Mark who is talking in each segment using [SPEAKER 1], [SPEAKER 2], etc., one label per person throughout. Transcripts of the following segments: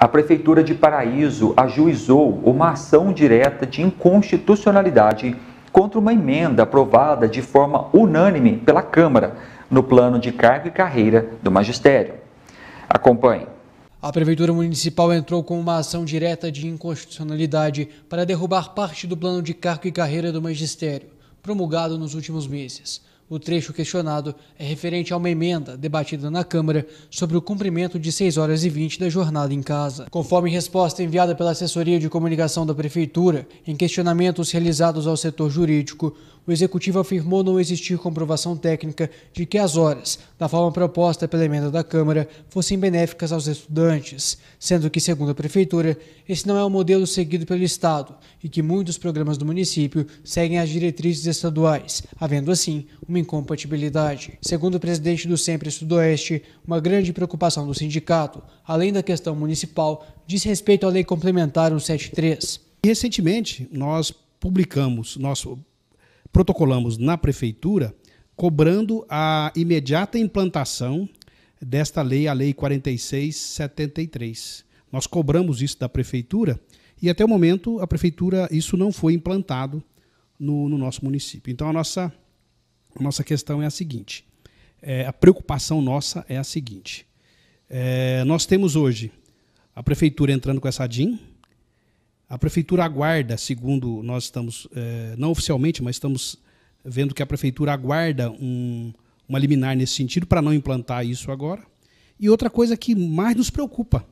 [SPEAKER 1] a Prefeitura de Paraíso ajuizou uma ação direta de inconstitucionalidade contra uma emenda aprovada de forma unânime pela Câmara no plano de cargo e carreira do magistério. Acompanhe.
[SPEAKER 2] A Prefeitura Municipal entrou com uma ação direta de inconstitucionalidade para derrubar parte do plano de cargo e carreira do magistério, promulgado nos últimos meses. O trecho questionado é referente a uma emenda debatida na Câmara sobre o cumprimento de 6 horas e 20 da jornada em casa. Conforme resposta enviada pela Assessoria de Comunicação da Prefeitura, em questionamentos realizados ao setor jurídico, o Executivo afirmou não existir comprovação técnica de que as horas, da forma proposta pela emenda da Câmara, fossem benéficas aos estudantes, sendo que, segundo a Prefeitura, esse não é o modelo seguido pelo Estado e que muitos programas do município seguem as diretrizes estaduais, havendo assim uma incompatibilidade. Segundo o presidente do Sempre Sudoeste, uma grande preocupação do sindicato, além da questão municipal, diz respeito à Lei Complementar 173. Recentemente, nós
[SPEAKER 3] publicamos, nós protocolamos na prefeitura, cobrando a imediata implantação desta lei, a Lei 4673. Nós cobramos isso da prefeitura e até o momento a prefeitura isso não foi implantado no, no nosso município. Então a nossa nossa questão é a seguinte: é, a preocupação nossa é a seguinte. É, nós temos hoje a prefeitura entrando com essa DIN, a prefeitura aguarda, segundo nós estamos, é, não oficialmente, mas estamos vendo que a prefeitura aguarda um, uma liminar nesse sentido para não implantar isso agora. E outra coisa que mais nos preocupa,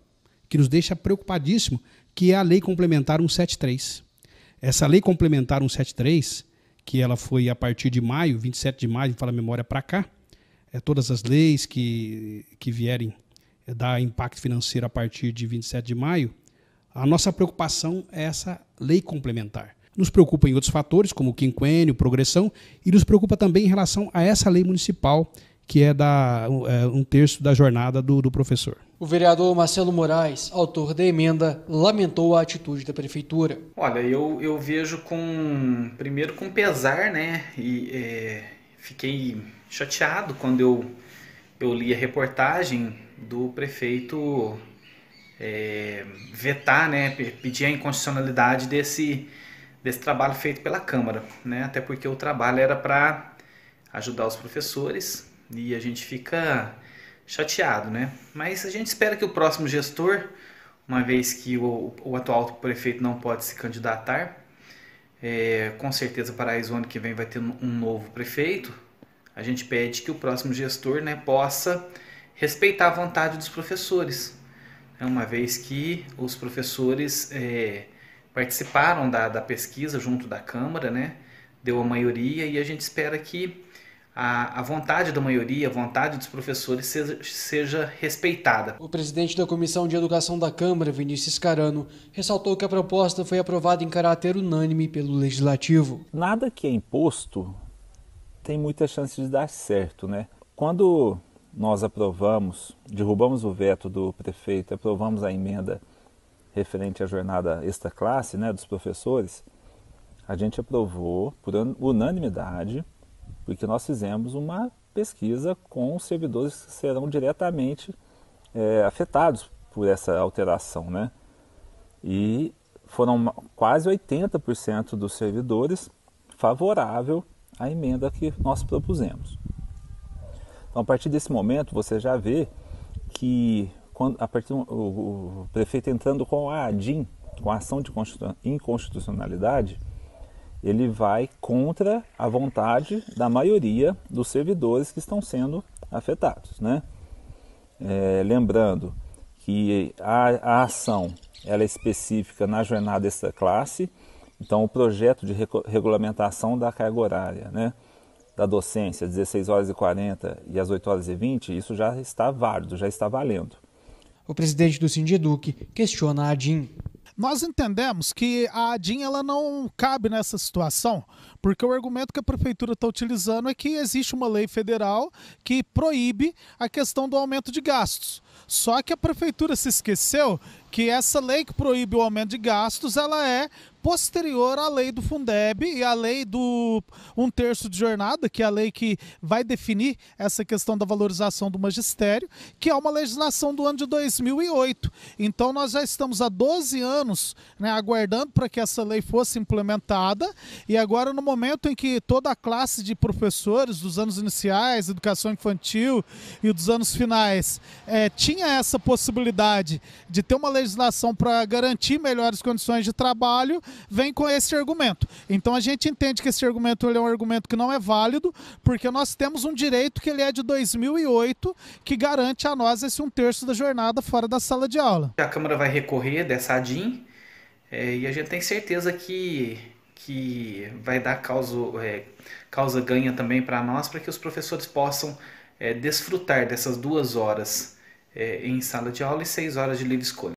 [SPEAKER 3] que nos deixa preocupadíssimo, que é a Lei Complementar 173. Essa Lei Complementar 173, que ela foi a partir de maio, 27 de maio, fala a memória para cá, é, todas as leis que, que vierem é, dar impacto financeiro a partir de 27 de maio, a nossa preocupação é essa lei complementar. Nos preocupa em outros fatores, como quinquênio, progressão, e nos preocupa também em relação a essa lei municipal que é, da, é, um terço da jornada do, do professor.
[SPEAKER 2] O vereador Marcelo Moraes, autor da emenda, lamentou a atitude da prefeitura. Olha, eu, eu vejo com.
[SPEAKER 4] Primeiro com pesar, né? E é, fiquei chateado quando eu, eu li a reportagem do prefeito é, vetar, né? Pedir a inconstitucionalidade desse, desse trabalho feito pela Câmara, né? Até porque o trabalho era para ajudar os professores e a gente fica chateado, né? Mas a gente espera que o próximo gestor, uma vez que o, o atual prefeito não pode se candidatar, é, com certeza para o ano que vem vai ter um novo prefeito. A gente pede que o próximo gestor né, possa respeitar a vontade dos professores, né? uma vez que os professores é, participaram da, da pesquisa junto da Câmara, né? deu a maioria e a gente espera que a, a vontade da maioria, a vontade dos professores seja, seja respeitada. O
[SPEAKER 2] presidente da Comissão de Educação da Câmara, Vinícius Carano, ressaltou que a proposta foi aprovada em caráter unânime pelo Legislativo. Nada que é imposto tem muita chance de dar certo, né?
[SPEAKER 1] Quando nós aprovamos, derrubamos o veto do prefeito, aprovamos a emenda referente à jornada extra classe, né, dos professores, a gente aprovou por unanimidade porque nós fizemos uma pesquisa com os servidores que serão diretamente é, afetados por essa alteração, né? E foram quase 80% dos servidores favorável à emenda que nós propusemos. Então, a partir desse momento, você já vê que quando, a partir do, o, o prefeito entrando com a ADIM, com a ação de inconstitucionalidade, ele vai contra a vontade da maioria dos servidores que estão sendo afetados. Né? É, lembrando que a, a ação ela é específica na jornada extra classe, então o projeto de regulamentação da carga horária né, da docência, 16 horas e 40 e às 8 horas e 20, isso já está válido, já está valendo.
[SPEAKER 2] O presidente do Sindeduc
[SPEAKER 5] questiona a ADIM. Nós entendemos que a adinha ela não cabe nessa situação, porque o argumento que a prefeitura está utilizando é que existe uma lei federal que proíbe a questão do aumento de gastos. Só que a prefeitura se esqueceu que essa lei que proíbe o aumento de gastos, ela é posterior à lei do Fundeb e à lei do um terço de jornada, que é a lei que vai definir essa questão da valorização do magistério, que é uma legislação do ano de 2008. Então nós já estamos há 12 anos né, aguardando para que essa lei fosse implementada e agora no momento em que toda a classe de professores dos anos iniciais, educação infantil e dos anos finais é, tinha essa possibilidade de ter uma legislação para garantir melhores condições de trabalho, vem com esse argumento. Então a gente entende que esse argumento é um argumento que não é válido, porque nós temos um direito que ele é de 2008, que garante a nós esse um terço da jornada fora da sala de aula. A
[SPEAKER 4] Câmara vai recorrer dessa ADIM, é, e a gente tem certeza que, que vai dar causa, é, causa ganha também para nós, para que os professores possam é, desfrutar dessas duas horas é, em sala de aula e seis horas de livre escolha.